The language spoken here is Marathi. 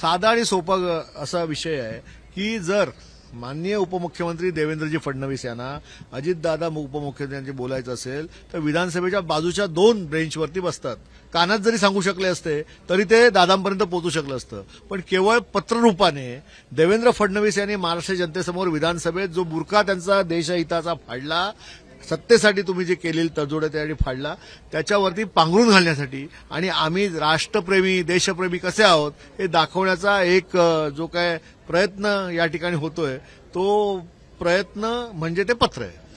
साधा आणि सोपा असा विषय आहे की जर माननीय उपमुख्यमंत्री देवेंद्रजी फडणवीस यांना अजितदादा उपमुख्यमंत्र्यांचे बोलायचं असेल तर विधानसभेच्या बाजूच्या दोन बेंचवरती बसतात कानात जरी सांगू शकले असते तरी ते दादांपर्यंत पोहोचू शकलं असतं पण केवळ पत्ररूपाने देवेंद्र फडणवीस यांनी महाराष्ट्र जनतेसमोर विधानसभेत जो बुरका त्यांचा देशहिताचा फाडला सत्तेसाठी तुम्ही जे केलेली तडजोड त्यासाठी फाडला त्याच्यावरती पांघरून घालण्यासाठी आणि आम्ही राष्ट्रप्रेमी देशप्रेमी कसे आहोत हे दाखवण्याचा एक जो काय प्रयत्न या ठिकाणी होतोय तो प्रयत्न म्हणजे ते पत्र आहे